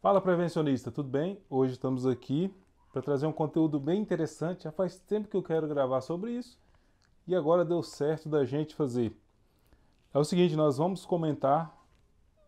Fala prevencionista, tudo bem? Hoje estamos aqui para trazer um conteúdo bem interessante. Já faz tempo que eu quero gravar sobre isso e agora deu certo da gente fazer. É o seguinte, nós vamos comentar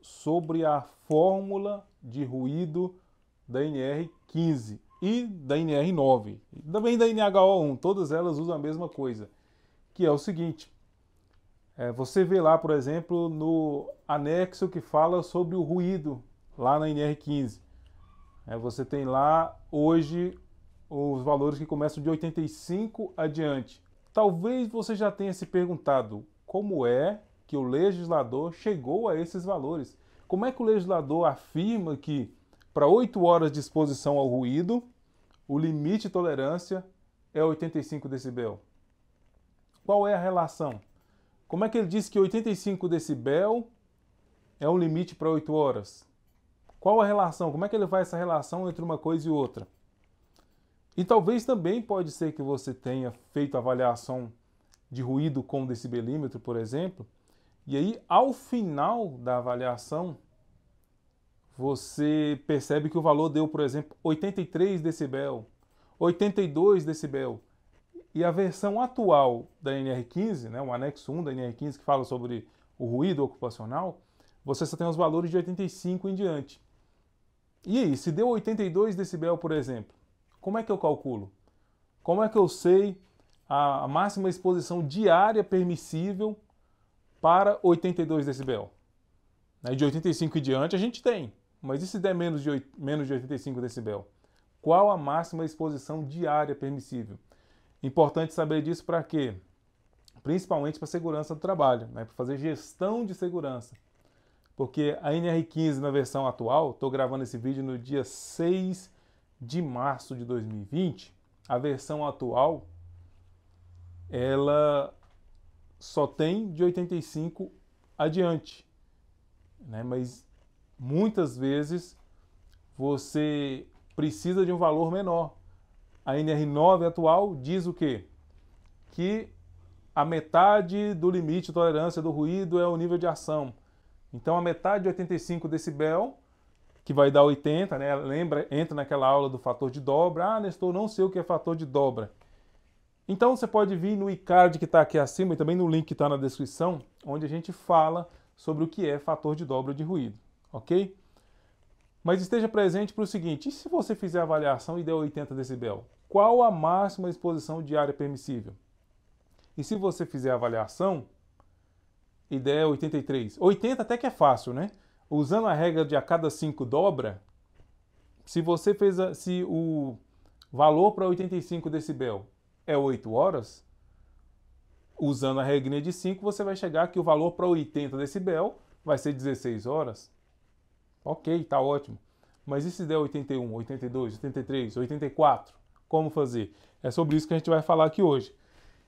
sobre a fórmula de ruído da NR15 e da NR9, e também da NHO1, todas elas usam a mesma coisa, que é o seguinte. É, você vê lá, por exemplo, no anexo que fala sobre o ruído lá na NR15. É, você tem lá hoje os valores que começam de 85 adiante. Talvez você já tenha se perguntado como é que o legislador chegou a esses valores. Como é que o legislador afirma que para 8 horas de exposição ao ruído, o limite de tolerância é 85 decibel? Qual é a relação? Como é que ele diz que 85 decibel é um limite para 8 horas? Qual a relação? Como é que ele faz essa relação entre uma coisa e outra? E talvez também pode ser que você tenha feito avaliação de ruído com decibelímetro, por exemplo, e aí ao final da avaliação você percebe que o valor deu, por exemplo, 83 decibel, 82 decibel. E a versão atual da NR15, né, o anexo 1 da NR15 que fala sobre o ruído ocupacional, você só tem os valores de 85 em diante. E aí, se deu 82 decibel, por exemplo, como é que eu calculo? Como é que eu sei a máxima exposição diária permissível para 82 decibel? Né, de 85 e diante a gente tem, mas e se der menos de, 8, menos de 85 decibel? Qual a máxima exposição diária permissível? Importante saber disso para quê? Principalmente para a segurança do trabalho, né? para fazer gestão de segurança porque a NR15 na versão atual, estou gravando esse vídeo no dia 6 de março de 2020, a versão atual ela só tem de 85 adiante, né? Mas muitas vezes você precisa de um valor menor. A NR9 atual diz o quê? Que a metade do limite de tolerância do ruído é o nível de ação. Então a metade de 85 decibel, que vai dar 80, né? Lembra, entra naquela aula do fator de dobra. Ah, Nestor, não sei o que é fator de dobra. Então você pode vir no iCard que está aqui acima e também no link que está na descrição, onde a gente fala sobre o que é fator de dobra de ruído, ok? Mas esteja presente para o seguinte, e se você fizer a avaliação e der 80 decibel, qual a máxima exposição diária permissível? E se você fizer a avaliação, ideia 83. É 80 até que é fácil, né? Usando a regra de a cada 5 dobra, se você fez a, se o valor para 85 decibel é 8 horas, usando a regra de 5, você vai chegar que o valor para 80 decibel vai ser 16 horas. Ok, tá ótimo. Mas e se der 81, 82, 83, 84? Como fazer? É sobre isso que a gente vai falar aqui hoje.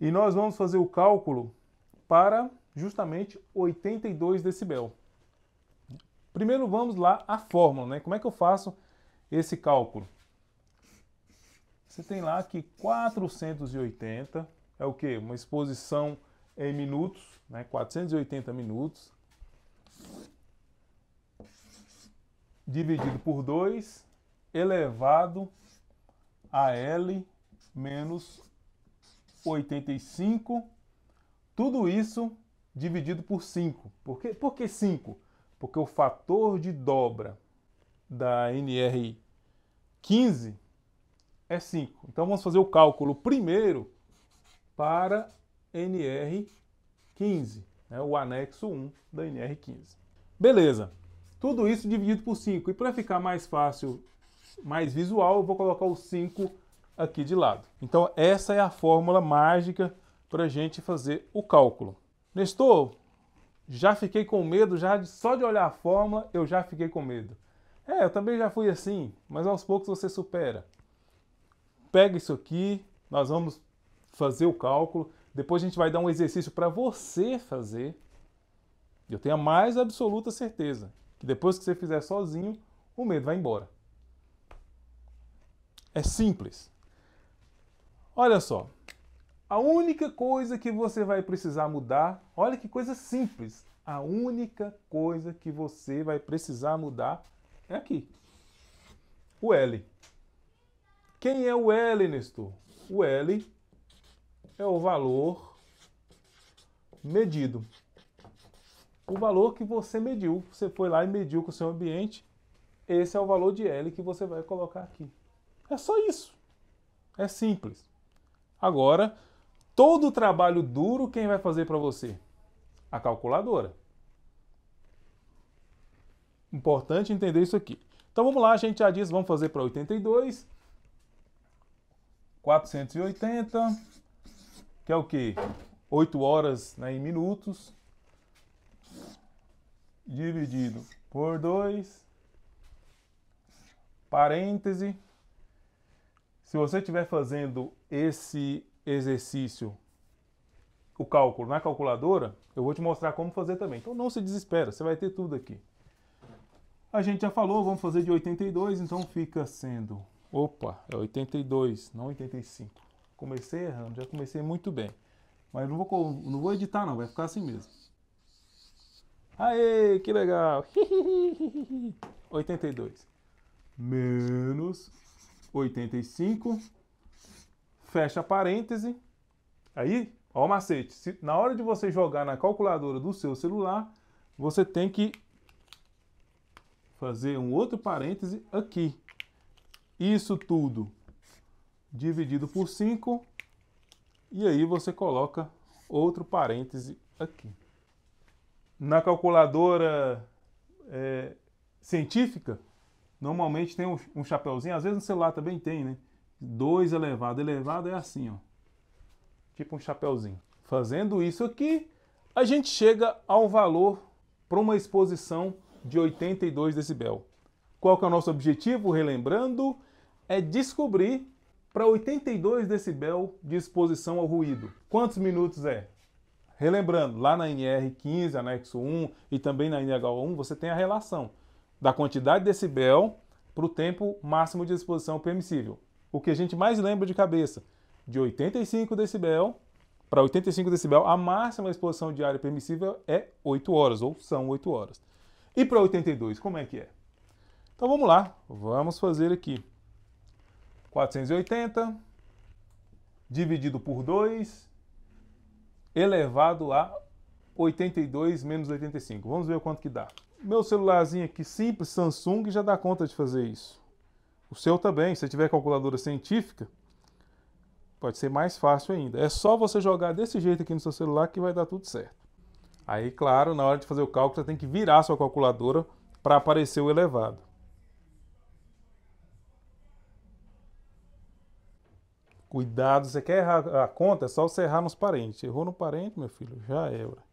E nós vamos fazer o cálculo para justamente 82 decibel. Primeiro vamos lá à fórmula, né? Como é que eu faço esse cálculo? Você tem lá que 480 é o que? Uma exposição em minutos, né? 480 minutos dividido por 2 elevado a L menos 85. Tudo isso dividido por 5. Por, quê? por que 5? Porque o fator de dobra da NR 15 é 5. Então vamos fazer o cálculo primeiro para NR 15, né? o anexo 1 da NR 15. Beleza, tudo isso dividido por 5. E para ficar mais fácil, mais visual, eu vou colocar o 5 aqui de lado. Então essa é a fórmula mágica para a gente fazer o cálculo. Nestor, já fiquei com medo, já só de olhar a fórmula eu já fiquei com medo. É, eu também já fui assim, mas aos poucos você supera. Pega isso aqui, nós vamos fazer o cálculo, depois a gente vai dar um exercício para você fazer. Eu tenho a mais absoluta certeza que depois que você fizer sozinho, o medo vai embora. É simples. Olha só, a única coisa que você vai precisar mudar, olha que coisa simples. A única coisa que você vai precisar mudar é aqui. O L. Quem é o L, Nestor? O L é o valor medido. O valor que você mediu. Você foi lá e mediu com o seu ambiente. Esse é o valor de L que você vai colocar aqui. É só isso. É simples. Agora, Todo o trabalho duro, quem vai fazer para você? A calculadora. Importante entender isso aqui. Então vamos lá, a gente já diz, vamos fazer para 82. 480, que é o que? 8 horas né, em minutos. Dividido por 2. Parêntese. Se você estiver fazendo esse exercício, o cálculo na calculadora, eu vou te mostrar como fazer também. Então não se desespera, você vai ter tudo aqui. A gente já falou, vamos fazer de 82, então fica sendo... Opa, é 82, não 85. Comecei errando, já comecei muito bem. Mas não vou, não vou editar não, vai ficar assim mesmo. Aê, que legal! 82 menos 85 fecha parêntese, aí, ó o macete, se, na hora de você jogar na calculadora do seu celular, você tem que fazer um outro parêntese aqui. Isso tudo dividido por 5, e aí você coloca outro parêntese aqui. Na calculadora é, científica, normalmente tem um, um chapéuzinho, às vezes no celular também tem, né? 2 elevado. Elevado é assim, ó. Tipo um chapéuzinho. Fazendo isso aqui, a gente chega ao valor para uma exposição de 82 decibel. Qual que é o nosso objetivo? Relembrando, é descobrir para 82 decibel de exposição ao ruído. Quantos minutos é? Relembrando, lá na NR15, anexo 1 e também na NH1, você tem a relação da quantidade de decibel para o tempo máximo de exposição permissível o que a gente mais lembra de cabeça, de 85 decibel para 85 decibel, a máxima exposição diária permissível é 8 horas, ou são 8 horas. E para 82, como é que é? Então vamos lá, vamos fazer aqui. 480 dividido por 2 elevado a 82 menos 85. Vamos ver o quanto que dá. Meu celularzinho aqui simples, Samsung, já dá conta de fazer isso. O seu também, se tiver calculadora científica, pode ser mais fácil ainda. É só você jogar desse jeito aqui no seu celular que vai dar tudo certo. Aí, claro, na hora de fazer o cálculo, você tem que virar sua calculadora para aparecer o elevado. Cuidado, você quer errar a conta, é só você errar nos parentes. Errou no parente, meu filho, já é, era.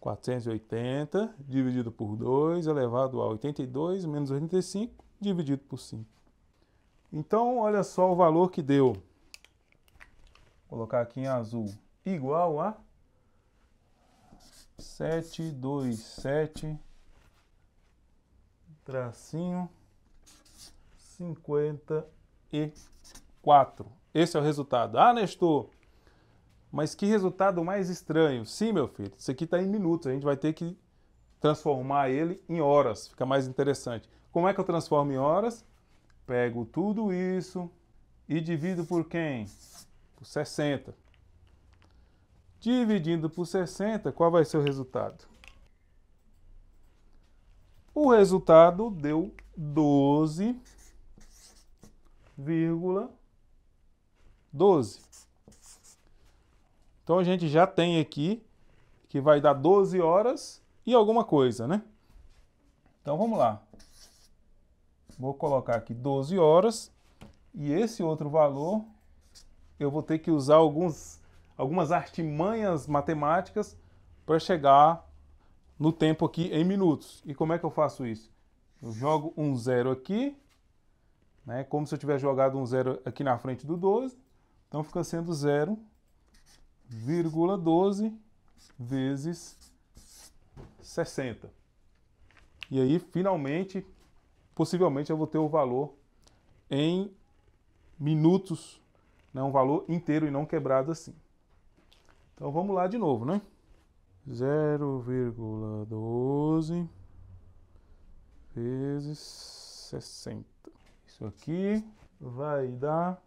480 dividido por 2 elevado a 82 menos 85 dividido por 5. Então, olha só o valor que deu. Vou colocar aqui em azul. Igual a 7, tracinho 54. Esse é o resultado. Ah, Nestor, mas que resultado mais estranho. Sim, meu filho, isso aqui está em minutos. A gente vai ter que transformar ele em horas. Fica mais interessante. Como é que eu transformo em horas? Pego tudo isso e divido por quem? Por 60. Dividindo por 60, qual vai ser o resultado? O resultado deu 12,12. 12. Então a gente já tem aqui que vai dar 12 horas e alguma coisa, né? Então vamos lá. Vou colocar aqui 12 horas. E esse outro valor, eu vou ter que usar alguns, algumas artimanhas matemáticas para chegar no tempo aqui em minutos. E como é que eu faço isso? Eu jogo um zero aqui, né, como se eu tivesse jogado um zero aqui na frente do 12. Então fica sendo 0,12 vezes 60. E aí, finalmente, possivelmente eu vou ter o valor em minutos, né? um valor inteiro e não quebrado assim. Então vamos lá de novo, né? 0,12 vezes 60. Isso aqui vai dar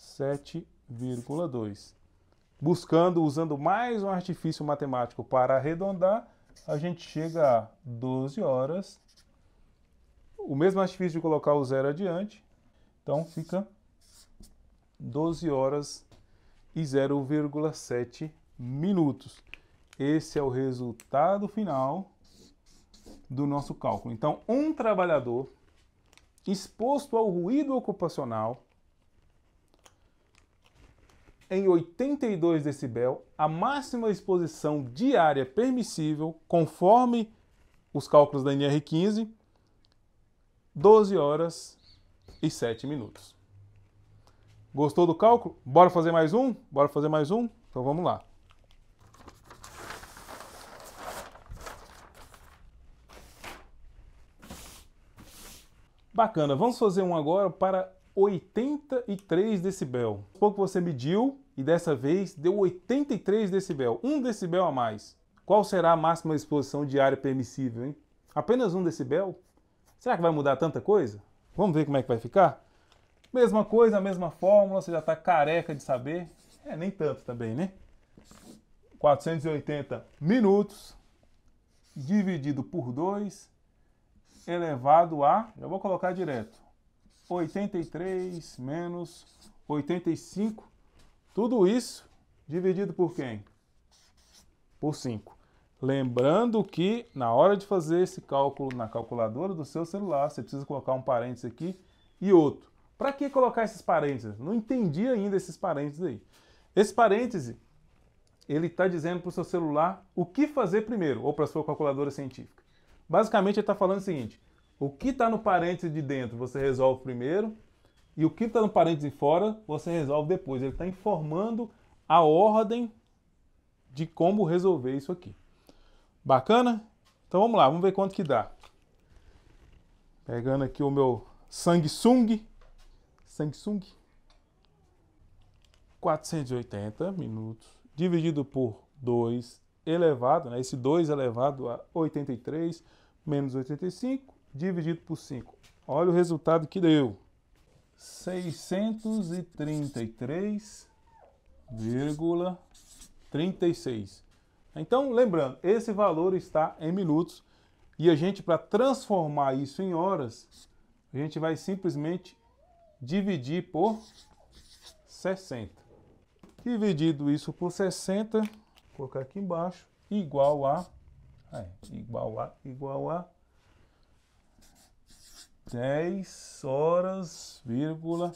7,2. Buscando, usando mais um artifício matemático para arredondar, a gente chega a 12 horas o mesmo artifício de colocar o zero adiante. Então fica 12 horas e 0,7 minutos. Esse é o resultado final do nosso cálculo. Então, um trabalhador exposto ao ruído ocupacional em 82 decibel, a máxima exposição diária permissível, conforme os cálculos da NR15, 12 horas e 7 minutos. Gostou do cálculo? Bora fazer mais um? Bora fazer mais um? Então vamos lá. Bacana, vamos fazer um agora para 83 decibel. Pouco você mediu e dessa vez deu 83 decibel, 1 decibel a mais. Qual será a máxima exposição diária permissível, hein? Apenas 1 decibel? Será que vai mudar tanta coisa? Vamos ver como é que vai ficar? Mesma coisa, mesma fórmula, você já está careca de saber. É, nem tanto também, né? 480 minutos dividido por 2 elevado a, já vou colocar direto, 83 menos 85, tudo isso dividido por quem? Por 5. Lembrando que na hora de fazer esse cálculo na calculadora do seu celular, você precisa colocar um parênteses aqui e outro. Para que colocar esses parênteses? Não entendi ainda esses parênteses aí. Esse parêntese, ele está dizendo para o seu celular o que fazer primeiro, ou para a sua calculadora científica. Basicamente, ele está falando o seguinte, o que está no parêntese de dentro você resolve primeiro, e o que está no parêntese de fora você resolve depois. Ele está informando a ordem de como resolver isso aqui. Bacana? Então vamos lá, vamos ver quanto que dá. Pegando aqui o meu Samsung. Samsung. 480 minutos. Dividido por 2 elevado, né? Esse 2 elevado a 83 menos 85 dividido por 5. Olha o resultado que deu. 633,36. Então, lembrando, esse valor está em minutos e a gente, para transformar isso em horas, a gente vai simplesmente dividir por 60. Dividido isso por 60, vou colocar aqui embaixo, igual a, é, igual a, igual a 10 horas, vírgula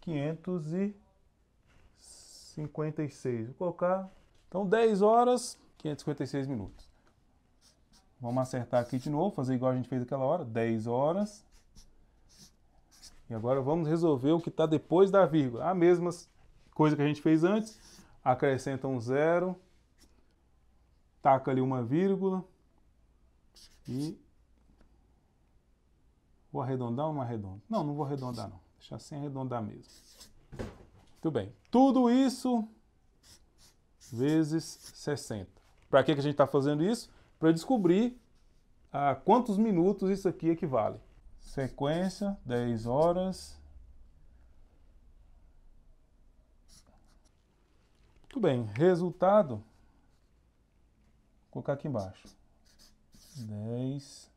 556. Vou colocar então 10 horas, 556 minutos. Vamos acertar aqui de novo, fazer igual a gente fez aquela hora, 10 horas. E agora vamos resolver o que está depois da vírgula. A mesma coisa que a gente fez antes, acrescenta um zero, taca ali uma vírgula e... Vou arredondar ou não arredondo? Não, não vou arredondar não. Deixar sem arredondar mesmo. Muito bem. Tudo isso vezes 60. Para que, que a gente está fazendo isso? Para descobrir a ah, quantos minutos isso aqui equivale. Sequência, 10 horas. Muito bem, resultado. Vou colocar aqui embaixo. 10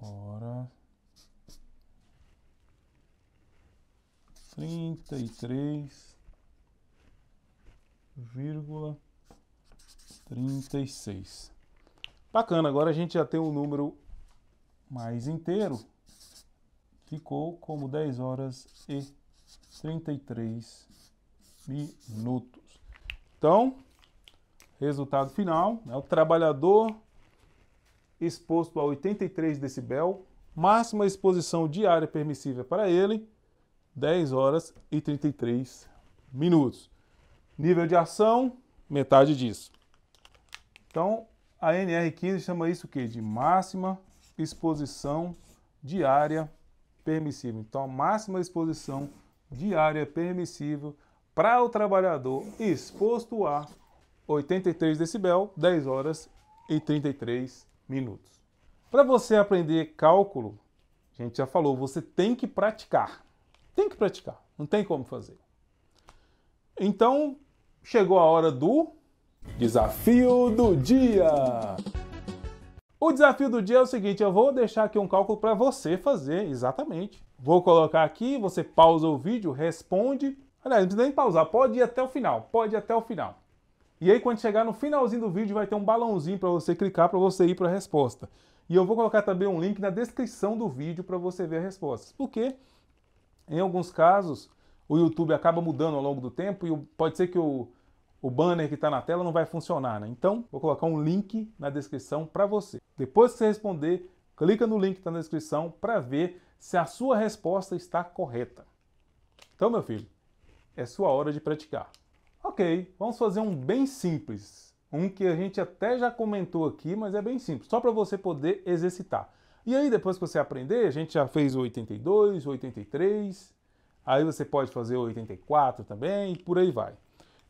horas. trinta e três vírgula trinta e seis Bacana, agora a gente já tem o um número mais inteiro. Ficou como dez horas e trinta e três minutos. Então, resultado final, né? o trabalhador exposto a 83 decibel, máxima exposição diária permissível é para ele, 10 horas e 33 minutos. Nível de ação, metade disso. Então, a NR15 chama isso o quê? De máxima exposição diária permissível. Então, a máxima exposição diária permissível para o trabalhador exposto a 83 decibel, 10 horas e 33 minutos. Para você aprender cálculo, a gente já falou, você tem que praticar. Tem que praticar, não tem como fazer. Então, chegou a hora do desafio do dia. O desafio do dia é o seguinte, eu vou deixar aqui um cálculo para você fazer, exatamente. Vou colocar aqui, você pausa o vídeo, responde. Aliás, não precisa nem pausar, pode ir até o final, pode ir até o final. E aí quando chegar no finalzinho do vídeo vai ter um balãozinho para você clicar para você ir para a resposta. E eu vou colocar também um link na descrição do vídeo para você ver as respostas. Porque em alguns casos, o YouTube acaba mudando ao longo do tempo e pode ser que o, o banner que está na tela não vai funcionar, né? Então, vou colocar um link na descrição para você. Depois que você responder, clica no link que está na descrição para ver se a sua resposta está correta. Então, meu filho, é sua hora de praticar. Ok, vamos fazer um bem simples. Um que a gente até já comentou aqui, mas é bem simples, só para você poder exercitar. E aí, depois que você aprender, a gente já fez o 82, o 83, aí você pode fazer o 84 também, e por aí vai.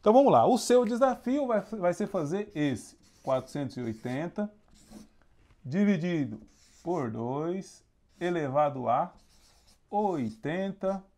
Então vamos lá, o seu desafio vai, vai ser fazer esse, 480 dividido por 2 elevado a 80